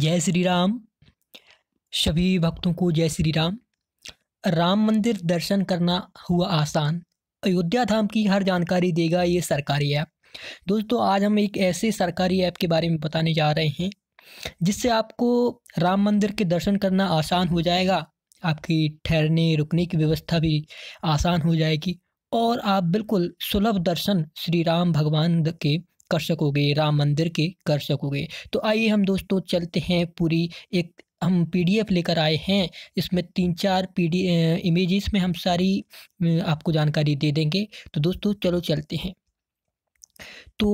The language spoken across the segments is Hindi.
जय श्री राम सभी भक्तों को जय श्री राम राम मंदिर दर्शन करना हुआ आसान अयोध्या धाम की हर जानकारी देगा ये सरकारी ऐप दोस्तों आज हम एक ऐसे सरकारी ऐप के बारे में बताने जा रहे हैं जिससे आपको राम मंदिर के दर्शन करना आसान हो जाएगा आपकी ठहरने रुकने की व्यवस्था भी आसान हो जाएगी और आप बिल्कुल सुलभ दर्शन श्री राम भगवान के कर सकोगे राम मंदिर के कर सकोगे तो आइए हम दोस्तों चलते हैं पूरी एक हम पीडीएफ लेकर आए हैं इसमें तीन चार पीडी इमेजेस में हम सारी आपको जानकारी दे देंगे तो दोस्तों चलो चलते हैं तो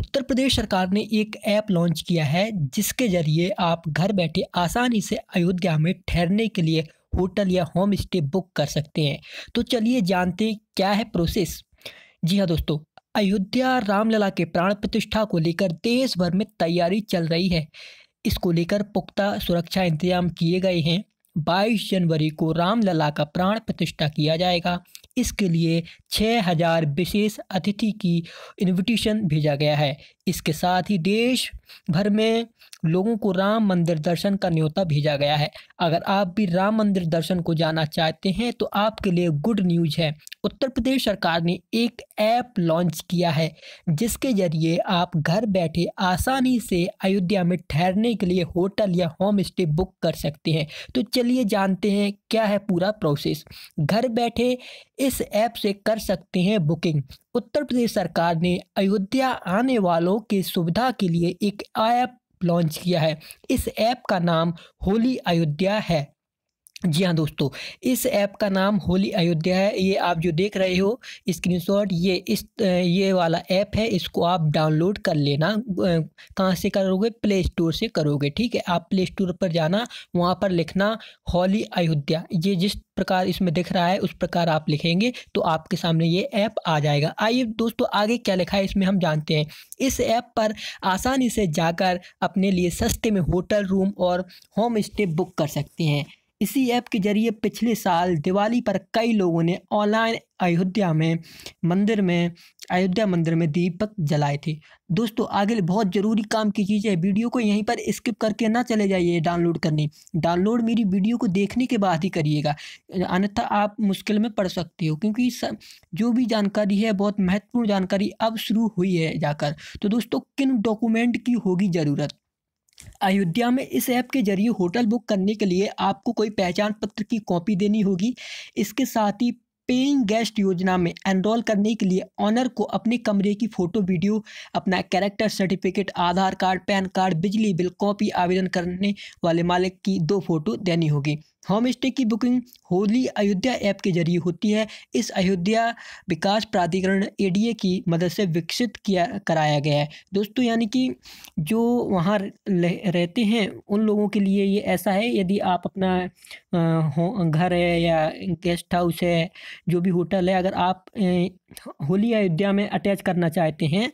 उत्तर प्रदेश सरकार ने एक ऐप लॉन्च किया है जिसके ज़रिए आप घर बैठे आसानी से अयोध्या में ठहरने के लिए होटल या होम स्टे बुक कर सकते हैं तो चलिए जानते क्या है प्रोसेस जी हाँ दोस्तों अयोध्या रामलला के प्राण प्रतिष्ठा को लेकर देश भर में तैयारी चल रही है इसको लेकर पुख्ता सुरक्षा इंतजाम किए गए हैं 22 जनवरी को रामलला का प्राण प्रतिष्ठा किया जाएगा इसके लिए 6000 विशेष अतिथि की इनविटेशन भेजा गया है इसके साथ ही देश भर में लोगों को राम मंदिर दर्शन का न्योता भेजा गया है अगर आप भी राम मंदिर दर्शन को जाना चाहते हैं तो आपके लिए गुड न्यूज है उत्तर प्रदेश सरकार ने एक ऐप लॉन्च किया है जिसके जरिए आप घर बैठे आसानी से अयोध्या में ठहरने के लिए होटल या होम स्टे बुक कर सकते हैं तो चलिए जानते हैं क्या है पूरा प्रोसेस घर बैठे इस ऐप से कर सकते हैं बुकिंग उत्तर प्रदेश सरकार ने अयोध्या आने वालों की सुविधा के लिए एक ऐप लॉन्च किया है इस ऐप का नाम होली अयोध्या है जी हाँ दोस्तों इस ऐप का नाम होली अयोध्या है ये आप जो देख रहे हो स्क्रीनशॉट ये इस ये वाला ऐप है इसको आप डाउनलोड कर लेना कहाँ से करोगे प्ले स्टोर से करोगे ठीक है आप प्ले स्टोर पर जाना वहाँ पर लिखना होली अयोध्या ये जिस प्रकार इसमें दिख रहा है उस प्रकार आप लिखेंगे तो आपके सामने ये ऐप आ जाएगा आइए दोस्तों आगे क्या लिखा है इसमें हम जानते हैं इस ऐप पर आसानी से जाकर अपने लिए सस्ते में होटल रूम और होम स्टे बुक कर सकते हैं इसी ऐप के जरिए पिछले साल दिवाली पर कई लोगों ने ऑनलाइन अयोध्या में मंदिर में अयोध्या मंदिर में दीपक जलाए थे दोस्तों आगे बहुत ज़रूरी काम की चीज़ है वीडियो को यहीं पर स्किप करके ना चले जाइए डाउनलोड करने डाउनलोड मेरी वीडियो को देखने के बाद ही करिएगा अन्यथा आप मुश्किल में पड़ सकते हो क्योंकि जो भी जानकारी है बहुत महत्वपूर्ण जानकारी अब शुरू हुई है जाकर तो दोस्तों किन डॉक्यूमेंट की होगी ज़रूरत अयोध्या में इस ऐप के जरिए होटल बुक करने के लिए आपको कोई पहचान पत्र की कॉपी देनी होगी इसके साथ ही पेइंग गेस्ट योजना में एनरोल करने के लिए ऑनर को अपने कमरे की फ़ोटो वीडियो अपना character certificate Aadhaar card pan card बिजली बिल कॉपी आवेदन करने वाले मालिक की दो फोटो देनी होगी होम स्टे की बुकिंग होली अयोध्या ऐप के जरिए होती है इस अयोध्या विकास प्राधिकरण एडीए की मदद से विकसित किया कराया गया है दोस्तों यानी कि जो वहाँ रहते हैं उन लोगों के लिए ये ऐसा है यदि आप अपना घर है या गेस्ट हाउस है जो भी होटल है अगर आप होली अयोध्या में अटैच करना चाहते हैं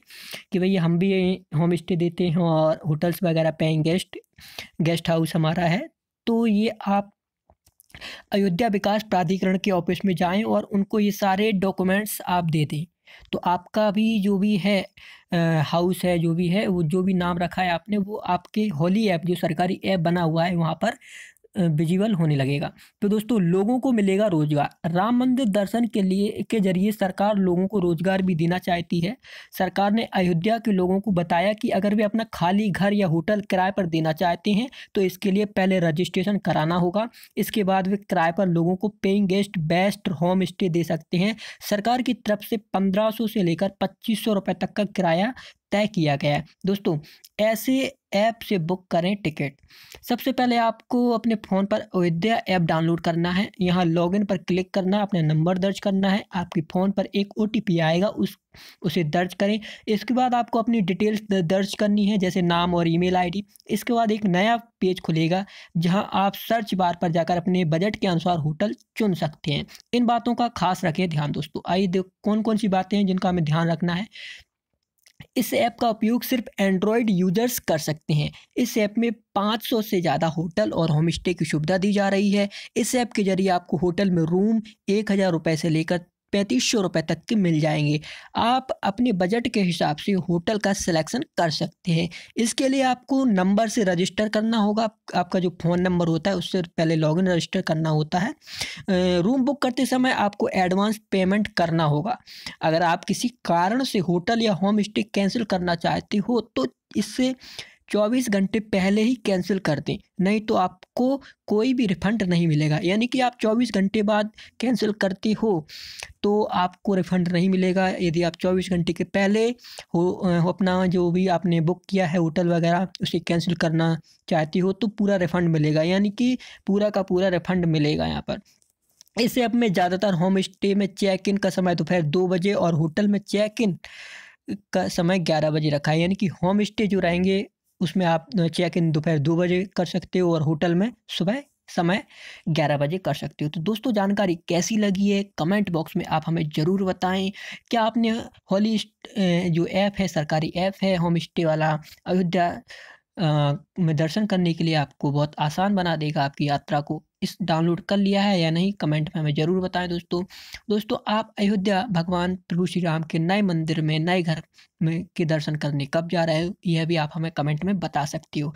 कि भैया हम भी होम स्टे देते हैं और होटल्स वगैरह पे गेस्ट गेस्ट हाउस हमारा है तो ये आप अयोध्या विकास प्राधिकरण के ऑफिस में जाएं और उनको ये सारे डॉक्यूमेंट्स आप दे दें तो आपका भी जो भी है हाउस है जो भी है वो जो भी नाम रखा है आपने वो आपके होली ऐप जो सरकारी ऐप बना हुआ है वहाँ पर विजिबल होने लगेगा तो दोस्तों लोगों को मिलेगा रोजगार राम मंदिर दर्शन के लिए के जरिए सरकार लोगों को रोजगार भी देना चाहती है सरकार ने अयोध्या के लोगों को बताया कि अगर वे अपना खाली घर या होटल किराए पर देना चाहते हैं तो इसके लिए पहले रजिस्ट्रेशन कराना होगा इसके बाद वे किराए पर लोगों को paying guest best home stay दे सकते हैं सरकार की तरफ से पंद्रह से लेकर पच्चीस सौ तक का किराया तय किया गया है दोस्तों ऐसे ऐप से बुक करें टिकट सबसे पहले आपको अपने फ़ोन पर अयोध्या ऐप डाउनलोड करना है यहाँ लॉगिन पर क्लिक करना है अपना नंबर दर्ज करना है आपके फ़ोन पर एक ओ आएगा उस उसे दर्ज करें इसके बाद आपको अपनी डिटेल्स दर्ज करनी है जैसे नाम और ईमेल आईडी इसके बाद एक नया पेज खुलेगा जहां आप सर्च बार पर जाकर अपने बजट के अनुसार होटल चुन सकते हैं इन बातों का खास रखें ध्यान दोस्तों आइए कौन कौन सी बातें हैं जिनका हमें ध्यान रखना है इस ऐप का उपयोग सिर्फ एंड्रॉयड यूजर्स कर सकते हैं इस ऐप में 500 से ज़्यादा होटल और होम स्टे की सुविधा दी जा रही है इस ऐप के जरिए आपको होटल में रूम एक हज़ार रुपये से लेकर पैंतीस सौ रुपये तक के मिल जाएंगे आप अपने बजट के हिसाब से होटल का सिलेक्शन कर सकते हैं इसके लिए आपको नंबर से रजिस्टर करना होगा आपका जो फ़ोन नंबर होता है उससे पहले लॉगिन रजिस्टर करना होता है रूम बुक करते समय आपको एडवांस पेमेंट करना होगा अगर आप किसी कारण से होटल या होम स्टे कैंसिल करना चाहते हो तो इससे 24 घंटे पहले ही कैंसिल कर दें नहीं तो आपको कोई भी रिफंड नहीं मिलेगा यानी कि आप 24 घंटे बाद कैंसिल करते हो तो आपको रिफंड नहीं मिलेगा यदि आप 24 घंटे के पहले हो अपना जो भी आपने बुक किया है होटल वगैरह उसे कैंसिल करना चाहती हो तो पूरा रिफंड मिलेगा यानी कि पूरा का पूरा रिफंड मिलेगा यहाँ पर इसे अब मैं ज़्यादातर होम स्टे में चेक इन का समय दोपहर दो बजे और होटल में चेक इन का समय ग्यारह बजे रखा है यानी कि होम स्टे जो रहेंगे उसमें आप चेक इन दोपहर दो बजे कर सकते हो और होटल में सुबह समय ग्यारह बजे कर सकते हो तो दोस्तों जानकारी कैसी लगी है कमेंट बॉक्स में आप हमें ज़रूर बताएं क्या आपने हॉली जो ऐप है सरकारी ऐप है होम स्टे वाला अयोध्या में दर्शन करने के लिए आपको बहुत आसान बना देगा आपकी यात्रा को इस डाउनलोड कर लिया है या नहीं कमेंट में हमें ज़रूर बताएं दोस्तों दोस्तों आप अयोध्या भगवान प्रभु श्री राम के नए मंदिर में नए घर में के दर्शन करने कब जा रहे हो यह भी आप हमें कमेंट में बता सकती हो